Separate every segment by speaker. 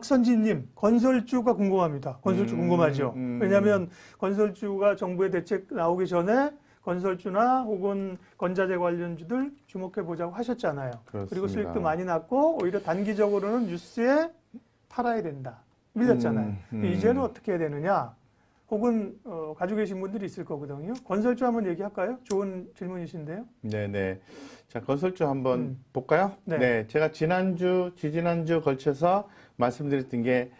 Speaker 1: 박선진님 건설주가 궁금합니다. 건설주 음, 궁금하죠. 음. 음. 왜냐하면 건설주가 정부의 대책 나오기 전에 건설주나 혹은 건자재 관련주들 주목해 보자고 하셨잖아요. 그렇습니다. 그리고 수익도 많이 났고 오히려 단기적으로는 뉴스에 팔아야 된다. 밀렸잖아요 음, 음. 이제는 어떻게 해야 되느냐? 혹은 어, 가지고 계신 분들이 있을 거거든요. 건설주 한번 얘기할까요? 좋은 질문이신데요.
Speaker 2: 네네. 자 건설주 한번 음. 볼까요? 네. 네. 제가 지난주 지지난주 걸쳐서 말씀드렸던 게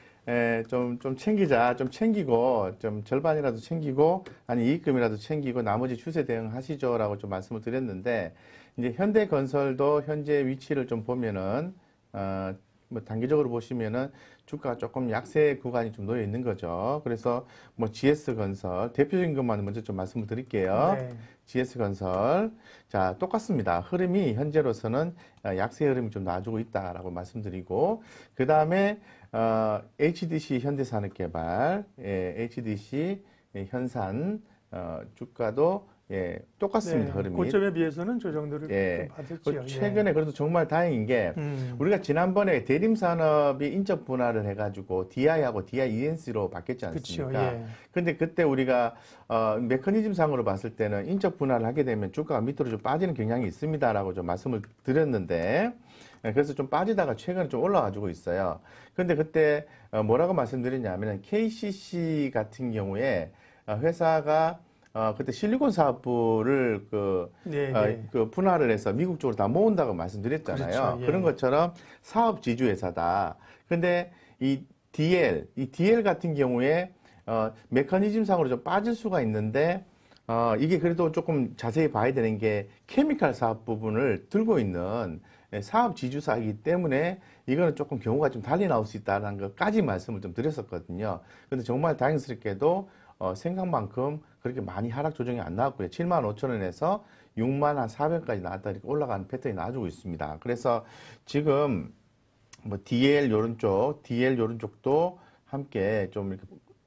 Speaker 2: 좀, 좀 챙기자, 좀 챙기고, 좀 절반이라도 챙기고, 아니, 이익금이라도 챙기고, 나머지 추세 대응하시죠. 라고 좀 말씀을 드렸는데, 이제 현대 건설도 현재 위치를 좀 보면은, 어, 뭐 단기적으로 보시면은 주가가 조금 약세 구간이 좀 놓여 있는 거죠. 그래서 뭐 GS 건설 대표적인 것만 먼저 좀 말씀을 드릴게요. 네. GS 건설 자 똑같습니다. 흐름이 현재로서는 어, 약세 흐름이 좀 나와주고 있다라고 말씀드리고 그 다음에 어, HDC 현대산업개발, 예, HDC 현산 어, 주가도 예, 똑같습니다 네, 흐름이. 고점에
Speaker 1: 비해서는 조정들을 예, 받았죠. 그 예. 최근에
Speaker 2: 예. 그래서 정말 다행인 게 음. 우리가 지난번에 대림 산업이 인적 분할을 해가지고 DI하고 DIENC로 바뀌었지 않습니까? 그쵸, 예. 근데 그때 우리가 어, 메커니즘 상으로 봤을 때는 인적 분할을 하게 되면 주가가 밑으로 좀 빠지는 경향이 있습니다라고 좀 말씀을 드렸는데 예, 그래서 좀 빠지다가 최근에 좀 올라가지고 있어요. 근데 그때 어, 뭐라고 말씀드렸냐면 KCC 같은 경우에 아, 회사가 어, 그때 실리콘 사업부를 그, 네, 어, 그 분할을 해서 미국 쪽으로 다 모은다고 말씀드렸잖아요. 그렇죠, 예. 그런 것처럼 사업 지주 회사다. 그런데 이 DL, 이 DL 같은 경우에 어, 메커니즘상으로 좀 빠질 수가 있는데 어, 이게 그래도 조금 자세히 봐야 되는 게 케미칼 사업 부분을 들고 있는 사업 지주사이기 때문에 이거는 조금 경우가 좀 달리 나올 수 있다는 것까지 말씀을 좀 드렸었거든요. 근데 정말 다행스럽게도 어, 생각만큼 그렇게 많이 하락 조정이 안 나왔고요. 7만 5천 원에서 6만 한 400까지 나왔다 이렇게 올라가는 패턴이 나와주고 있습니다. 그래서 지금 뭐 DL 요런 쪽, DL 요런 쪽도 함께 좀 이렇게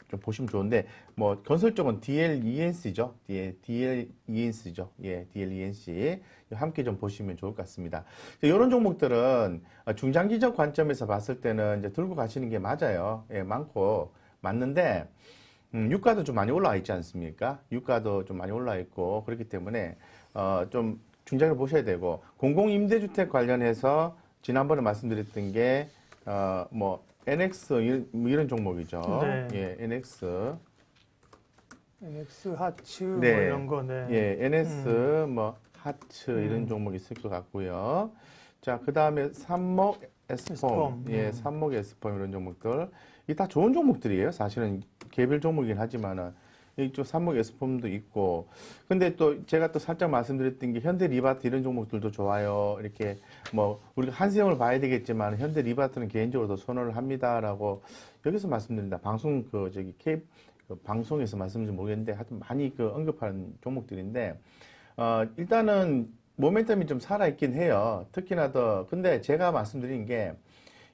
Speaker 2: 좀 보시면 좋은데 뭐 건설 쪽은 DLENC죠. 예, DLENC죠. 예, DLENC 함께 좀 보시면 좋을 것 같습니다. 이런 종목들은 중장기적 관점에서 봤을 때는 이제 들고 가시는 게 맞아요. 예, 많고 맞는데 음, 유가도 좀 많이 올라와 있지 않습니까? 유가도 좀 많이 올라와 있고 그렇기 때문에 어, 좀 중장을 보셔야 되고 공공임대주택 관련해서 지난번에 말씀드렸던 게 어, 뭐 NX 이런, 이런 종목이죠. 네. 예, NX.
Speaker 1: NX 하츠 뭐 네. 뭐 이런 거네. 예, NS
Speaker 2: 음. 뭐 하츠 이런 음. 종목이 있을 것 같고요. 자, 그 다음에 삼목 에스펌, 에스펌. 예, 삼목 음. 에스펌 이런 종목들. 이 다 좋은 종목들이에요. 사실은 개별 종목이긴 하지만은. 이쪽 삼목 에스폼도 있고. 근데 또 제가 또 살짝 말씀드렸던 게 현대 리바트 이런 종목들도 좋아요. 이렇게 뭐 우리가 한세형을 봐야 되겠지만 현대 리바트는 개인적으로 도 선호를 합니다라고 여기서 말씀드립니다 방송 그 저기 케이 그 방송에서 말씀인지 모르겠는데 하여튼 많이 그언급하는 종목들인데 어 일단은 모멘텀이 좀 살아있긴 해요. 특히나 더, 근데 제가 말씀드린 게,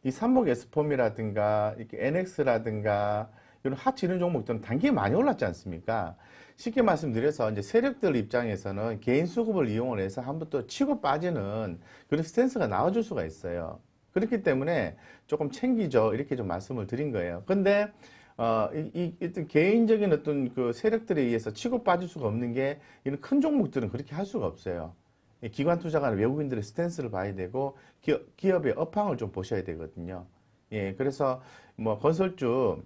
Speaker 2: 이 삼목 에스폼이라든가, 이렇게 NX라든가, 이런 하치 이런 종목들은 단기에 많이 올랐지 않습니까? 쉽게 말씀드려서 이제 세력들 입장에서는 개인 수급을 이용을 해서 한번 또 치고 빠지는 그런 스탠스가 나와줄 수가 있어요. 그렇기 때문에 조금 챙기죠. 이렇게 좀 말씀을 드린 거예요. 근데 어, 이, 이, 어떤 개인적인 어떤 그 세력들에 의해서 치고 빠질 수가 없는 게 이런 큰 종목들은 그렇게 할 수가 없어요. 기관 투자가는 외국인들의 스탠스를 봐야 되고 기업, 의 업황을 좀 보셔야 되거든요. 예, 그래서 뭐 건설주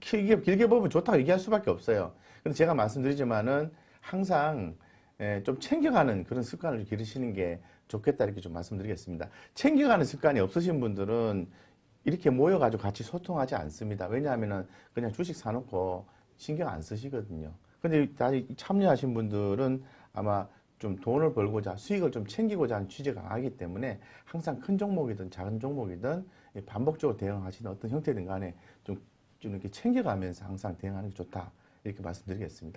Speaker 2: 길게, 길게 보면 좋다고 얘기할 수밖에 없어요. 근데 제가 말씀드리지만은 항상 예, 좀 챙겨가는 그런 습관을 기르시는 게 좋겠다 이렇게 좀 말씀드리겠습니다. 챙겨가는 습관이 없으신 분들은 이렇게 모여가지고 같이 소통하지 않습니다. 왜냐하면은 그냥 주식 사놓고 신경 안 쓰시거든요. 근데 다시 참여하신 분들은 아마 좀 돈을 벌고자 수익을 좀 챙기고자 하는 취지가 강하기 때문에 항상 큰 종목이든 작은 종목이든 반복적으로 대응하시는 어떤 형태든 간에 좀, 좀 이렇게 챙겨가면서 항상 대응하는 게 좋다 이렇게 말씀드리겠습니다.